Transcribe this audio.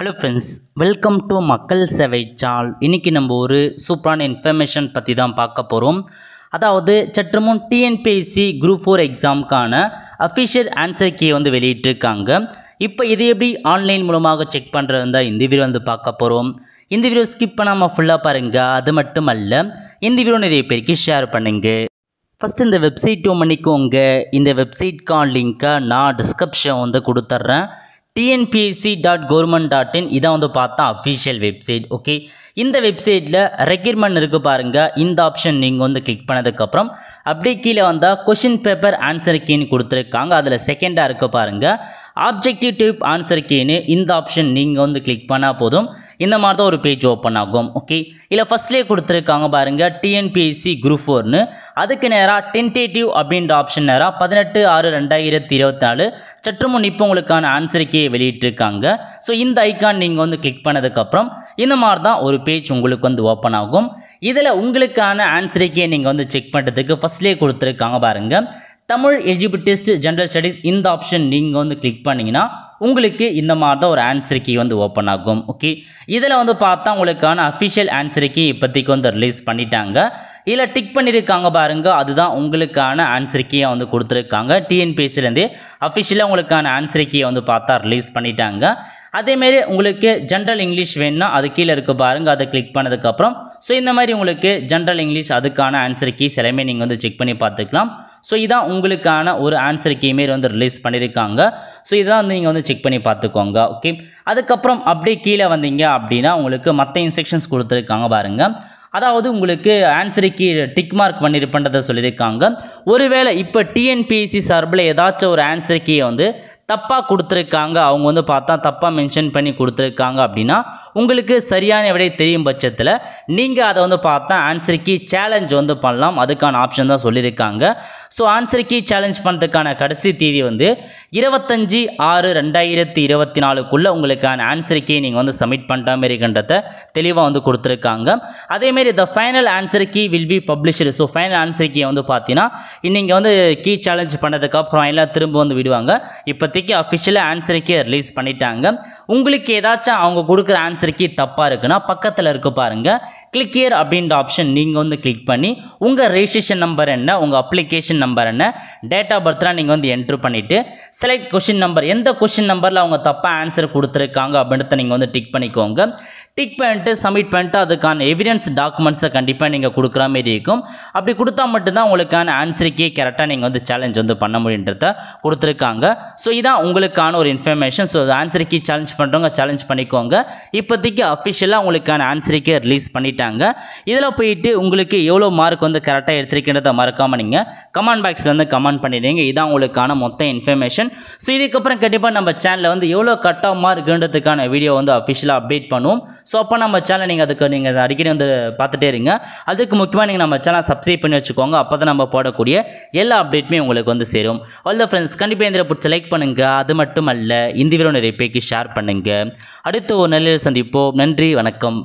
hello friends welcome to மக்கள் சேவை சால் இன்றைக்கி நம்ம ஒரு சூப்பரான இன்ஃபர்மேஷன் பற்றி தான் பார்க்க போகிறோம் அதாவது சற்று முன் டிஎன்பிஎஸ்சி குரூப் ஃபோர் எக்ஸாமுக்கான அஃபிஷியல் ஆன்சர் கீ வந்து வெளியிட்டிருக்காங்க இப்போ இதை எப்படி ஆன்லைன் மூலமாக செக் பண்ணுறது தான் இந்த வீடியோ வந்து பார்க்க போகிறோம் இந்த வீடியோ ஸ்கிப் பண்ணாமல் ஃபுல்லாக பாருங்கள் அது மட்டும் அல்ல இந்த வீடியோ நிறைய பேருக்கு ஷேர் பண்ணுங்கள் ஃபஸ்ட்டு இந்த வெப்சைட் பண்ணிக்கோங்க இந்த வெப்சைட்க்கான லிங்க்கை நான் டிஸ்கிரிப்ஷன் வந்து கொடுத்துட்றேன் TNPSC dot government dot in இதை வந்து பார்த்தா அஃபிஷியல் வெப்சைட் ஓகே இந்த வெப்சைட்டில் ரெக்யூர்மெண்ட் இருக்குது பாருங்கள் இந்த ஆப்ஷன் நீங்கள் வந்து கிளிக் பண்ணதுக்கப்புறம் அப்படியே கீழே வந்தால் கொஷின் பேப்பர் ஆன்சர் கீன்னு கொடுத்துருக்காங்க அதில் செகண்டாக இருக்க பாருங்கள் ஆப்ஜெக்டிவ் டிப் ஆன்சர் கீன்னு இந்த ஆப்ஷன் நீங்கள் வந்து கிளிக் பண்ணால் போதும் இந்த மாதிரி தான் ஒரு பேஜ் ஓப்பன் ஆகும் ஓகே இல்லை ஃபஸ்ட்லேயே கொடுத்துருக்காங்க பாருங்கள் டிஎன்பிஎஸ்சி குரூப் ஃபோர்னு அதுக்கு நேராக டென்டேட்டிவ் அப்படின்ற ஆப்ஷன் நேராக பதினெட்டு ஆறு ரெண்டாயிரத்தி இருபத்தி நாலு சற்று முன் இப்போ உங்களுக்கான ஆன்சருக்கே வெளியிட்டிருக்காங்க ஸோ இந்த ஐக்கான் நீங்கள் வந்து கிளிக் பண்ணதுக்கப்புறம் இந்த மாதிரி தான் ஒரு பேஜ் உங்களுக்கு வந்து ஓப்பன் ஆகும் இதில் உங்களுக்கான ஆன்சருக்கே நீங்கள் வந்து செக் பண்ணுறதுக்கு ஃபஸ்ட்லேயே கொடுத்துருக்காங்க பாருங்கள் தமிழ் எஜிபிட்டிஸ்ட் டெஸ்ட் ஜென்ரல் ஸ்டடீஸ் இந்த ஆப்ஷன் நீங்கள் வந்து கிளிக் பண்ணிங்கன்னா உங்களுக்கு இந்த மாதிரி தான் ஒரு ஆன்சர் கீ வந்து ஓப்பன் ஆகும் ஓகே இதில் வந்து பார்த்தா உங்களுக்கான அஃபிஷியல் ஆன்சர் கீ இப்போதைக்கு வந்து ரிலீஸ் பண்ணிட்டாங்க இதில் டிக் பண்ணியிருக்காங்க பாருங்க அதுதான் உங்களுக்கான ஆன்சர் கீயை வந்து கொடுத்துருக்காங்க டிஎன்பிசிலேருந்தே அஃபிஷியலாக உங்களுக்கான ஆன்சர் கீயை வந்து பார்த்தா ரிலீஸ் பண்ணிட்டாங்க அதேமாரி உங்களுக்கு ஜென்ரல் இங்கிலீஷ் வேணும்னா அது கீழே இருக்க பாருங்கள் அதை கிளிக் பண்ணதுக்கப்புறம் ஸோ இந்த மாதிரி உங்களுக்கு ஜென்ரல் இங்கிலீஷ் அதுக்கான ஆன்சர் கீஸ் எல்லாமே நீங்கள் வந்து செக் பண்ணி பார்த்துக்கலாம் ஸோ இதான் உங்களுக்கான ஒரு ஆன்சர் கீமாரி வந்து ரிலீஸ் பண்ணியிருக்காங்க ஸோ இதான் வந்து நீங்கள் வந்து செக் பண்ணி பார்த்துக்கோங்க ஓகே அதுக்கப்புறம் அப்படியே கீழே வந்தீங்க அப்படின்னா உங்களுக்கு மற்ற இன்ஸ்ட்ரக்ஷன்ஸ் கொடுத்துருக்காங்க பாருங்கள் அதாவது உங்களுக்கு ஆன்சருக்கு டிக் மார்க் பண்ணியிருப்பன்றதை சொல்லியிருக்காங்க ஒருவேளை இப்போ டிஎன்பிஎஸ்சி சார்பில் ஏதாச்சும் ஒரு ஆன்சருக்கு வந்து தப்பாக கொடுத்துருக்காங்க அவங்க வந்து பார்த்தா தப்பாக மென்ஷன் பண்ணி கொடுத்துருக்காங்க அப்படின்னா உங்களுக்கு சரியான விடை தெரியும் பட்சத்தில் நீங்கள் அதை வந்து பார்த்தா ஆன்சர் கீ சேலஞ்ச் வந்து பண்ணலாம் அதுக்கான ஆப்ஷன் தான் சொல்லியிருக்காங்க ஸோ ஆன்சர் கீ சேலஞ்ச் பண்ணுறதுக்கான கடைசி தேதி வந்து இருபத்தஞ்சி ஆறு ரெண்டாயிரத்தி இருபத்தி நாலுக்குள்ளே உங்களுக்கான ஆன்சர் கீ நீங்கள் வந்து சப்மிட் பண்ணுற கண்டத்தை தெளிவாக வந்து கொடுத்துருக்காங்க அதேமாரி the final answer key will be published so final answer key வந்து பார்த்தீங்கன்னா நீங்கள் வந்து கீ சேலஞ்ச் பண்ணதுக்கப்புறம் எல்லாம் திரும்ப வந்து விடுவாங்க இப்போ இப்போதைக்கு அஃபிஷியலாக ஆன்சருக்கே ரிலீஸ் பண்ணிட்டாங்க உங்களுக்கு ஏதாச்சும் அவங்க கொடுக்குற ஆன்சருக்கு தப்பாக இருக்குன்னா பக்கத்தில் இருக்க பாருங்கள் கிளிக் இயர் அப்படின்ற ஆப்ஷன் நீங்கள் வந்து கிளிக் பண்ணி உங்கள் ரெஜிஸ்ட்ரேஷன் நம்பர் என்ன உங்கள் அப்ளிகேஷன் நம்பர் என்ன டேட் ஆஃப் பர்த்லாம் நீங்கள் வந்து என்ட்ரு பண்ணிவிட்டு செலக்ட் கொஷின் நம்பர் எந்த கொஷின் நம்பரில் அவங்க தப்பாக ஆன்சர் கொடுத்துருக்காங்க அப்படின்றத நீங்கள் வந்து டிக் பண்ணிக்கோங்க டிக் பண்ணிட்டு சப்மிட் பண்ணிட்டு அதுக்கான எவிடன்ஸ் டாக்குமெண்ட்ஸை கண்டிப்பாக நீங்கள் கொடுக்குற மாரி இருக்கும் அப்படி கொடுத்தா மட்டும்தான் உங்களுக்கான ஆன்சருக்கே கரெக்டாக நீங்கள் வந்து சேலஞ்ச் வந்து பண்ண முடியுன்றத கொடுத்துருக்காங்க ஸோ இதான் உங்களுக்கான ஒரு இன்ஃபர்மேஷன் ஸோ ஆன்சருக்கு சேலஞ்ச் பண்ணுறவங்க சேலஞ்ச் பண்ணிக்கோங்க இப்போதைக்கு அஃபிஷியலாக உங்களுக்கான ஆன்சருக்கே ரிலீஸ் பண்ணிட்டாங்க இதில் போயிட்டு உங்களுக்கு எவ்வளோ மார்க் வந்து கரெக்டாக எடுத்துருக்கின்றதை மறக்காமல் நீங்கள் கமெண்ட் பாக்ஸில் வந்து கமெண்ட் பண்ணிடுங்க இதான் உங்களுக்கான மொத்த இன்ஃபர்மேஷன் ஸோ இதுக்கப்புறம் கண்டிப்பாக நம்ம சேனலில் வந்து எவ்வளோ கட் ஆஃப் மார்க்குன்றதுக்கான வீடியோ வந்து அஃபிஷியலாக அப்டேட் பண்ணுவோம் ஸோ அப்போ நம்ம சேனல் நீங்கள் அதுக்கு நீங்கள் அடிக்கடி வந்து பார்த்துட்டே இருங்க அதுக்கு முக்கியமாக நீங்கள் நம்ம சேனல் சப்ஸ்கிரைப் பண்ணி வச்சுக்கோங்க அப்போ தான் நம்ம போடக்கூடிய எல்லா அப்டேட்டுமே உங்களுக்கு வந்து சேரும் ஆல் ஃப்ரெண்ட்ஸ் கண்டிப்பாக இந்த பிடிச்ச லைக் பண்ணுங்கள் அது மட்டும் அல்ல இந்த வீடியோ நிறைய பேருக்கு ஷேர் பண்ணுங்கள் அடுத்து ஒரு நல்ல சந்திப்போம் நன்றி வணக்கம்